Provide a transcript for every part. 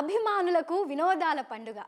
అభిమానులకు వినోదాల పండుగ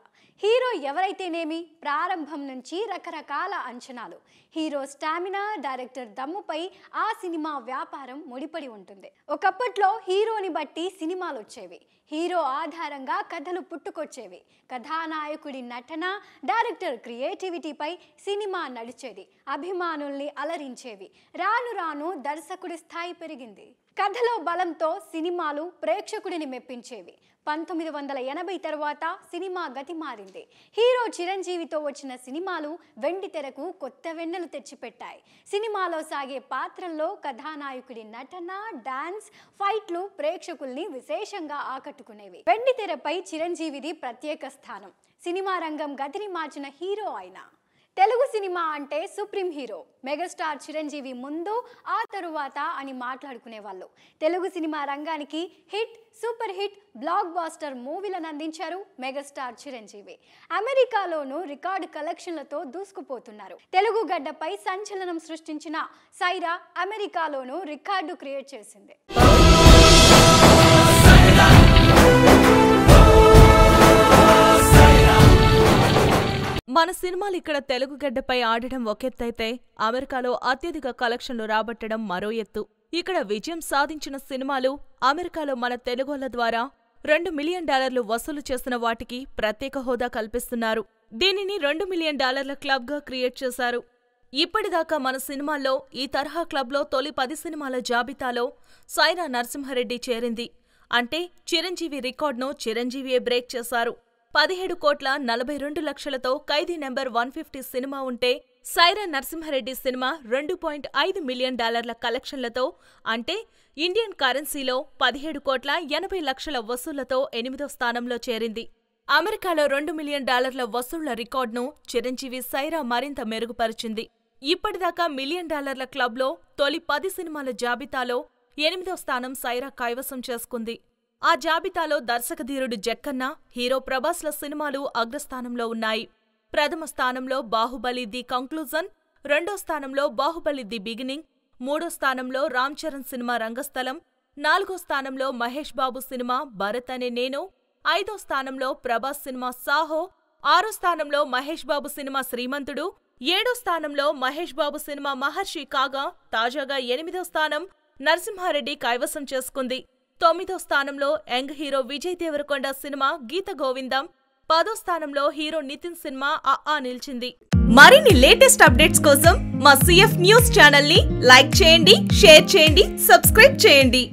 హీరో ఎవరైతేనేమి ప్రారంభం నుంచి రకరకాల అంచనాలు హీరో స్టామినా డైరెక్టర్ దమ్ముపై ఆ సినిమా వ్యాపారం ముడిపడి ఉంటుంది ఒకప్పట్లో హీరోని బట్టి సినిమాలు వచ్చేవి హీరో ఆధారంగా కథలు పుట్టుకొచ్చేవి కథానాయకుడి నటన డైరెక్టర్ క్రియేటివిటీపై సినిమా నడిచేది అభిమానుల్ని అలరించేవి రాను రాను దర్శకుడి స్థాయి పెరిగింది కథలో బలంతో సినిమాలు ప్రేక్షకుడిని మెప్పించేవి పంతొమ్మిది వందల ఎనభై తర్వాత సినిమా గతి మారింది హీరో చిరంజీవితో వచ్చిన సినిమాలు వెండి తెరకు కొత్త వెన్నెలు తెచ్చిపెట్టాయి సినిమాలో సాగే పాత్రల్లో కథానాయకుడి నటన డాన్స్ ఫైట్లు ప్రేక్షకుల్ని విశేషంగా ఆకట్టుకునేవి వెండి తెరపై చిరంజీవిది ప్రత్యేక స్థానం సినిమా రంగం గతిని మార్చిన హీరో అయినా తెలుగు సినిమా అంటే సుప్రీం హీరో మెగాస్టార్ చిరంజీవి ముందు ఆ తరువాత అని మాట్లాడుకునే వాళ్ళు తెలుగు సినిమా రంగానికి hit super hit blockbuster మూవీలను అందించారు మెగాస్టార్ చిరంజీవి అమెరికాలోనూ రికార్డు కలెక్షన్లతో దూసుకుపోతున్నారు తెలుగు గడ్డపై సంచలనం సృష్టించిన సైరా అమెరికాలోనూ రికార్డు క్రియేట్ చేసింది మన సినిమాలు ఇక్కడ తెలుగు గడ్డపై ఆడడం ఒకెత్తైతే అమెరికాలో అత్యధిక కలెక్షన్లు రాబట్టడం మరో ఎత్తు ఇక్కడ విజయం సాధించిన సినిమాలు అమెరికాలో మన తెలుగుల ద్వారా రెండు మిలియన్ డాలర్లు వసూలు చేసిన వాటికి ప్రత్యేక హోదా కల్పిస్తున్నారు దీనిని రెండు మిలియన్ డాలర్ల క్లబ్గా క్రియేట్ చేశారు ఇప్పటిదాకా మన సినిమాల్లో ఈ తరహా క్లబ్లో తొలి పది సినిమాల జాబితాలో సైరా నరసింహారెడ్డి చేరింది అంటే చిరంజీవి రికార్డును చిరంజీవియే బ్రేక్ చేశారు పదిహేడు కోట్ల నలభై రెండు లక్షలతో Khaidi number one fifty cinema ఉంటే సైరా నరసింహారెడ్డి సినిమా రెండు పాయింట్ ఐదు మిలియన్ డాలర్ల కలెక్షన్లతో అంటే ఇండియన్ కరెన్సీలో పదిహేడు కోట్ల ఎనభై లక్షల వసూళ్లతో ఎనిమిదో స్థానంలో చేరింది అమెరికాలో రెండు మిలియన్ డాలర్ల వసూళ్ల రికార్డును చిరంజీవి సైరా మరింత మెరుగుపరిచింది ఇప్పటిదాకా మిలియన్ డాలర్ల క్లబ్లో తొలి పది సినిమాల జాబితాలో ఎనిమిదో స్థానం సైరా కైవసం చేసుకుంది ఆ జాబితాలో దర్శకధీరుడు జక్కన్న హీరో ప్రభాస్ల సినిమాలు అగ్రస్థానంలో ఉన్నాయి ప్రథమ స్థానంలో బాహుబలి ది కంక్లూజన్ రెండో స్థానంలో బాహుబలి ది బిగినింగ్ మూడో స్థానంలో రామ్ చరణ్ సినిమా రంగస్థలం నాలుగో స్థానంలో మహేష్ బాబు సినిమా భరత్ అనే నేను ఐదో స్థానంలో ప్రభాస్ సినిమా సాహో ఆరో స్థానంలో మహేష్ బాబు సినిమా శ్రీమంతుడు ఏడో స్థానంలో మహేష్ బాబు సినిమా మహర్షి కాగా తాజాగా ఎనిమిదో స్థానం నరసింహారెడ్డి కైవసం చేసుకుంది తొమ్మిదో స్థానంలో young hero Vijay Deverakonda cinema Geetha Govindam పదో స్థానంలో హీరో నితిన్ సినిమా అఆ నిలిచింది మరిన్ని లేటెస్ట్ అప్డేట్స్ కోసం మా సిఎఫ్ న్యూస్ ఛానల్ని లైక్ చేయండి షేర్ చేయండి సబ్స్క్రైబ్ చేయండి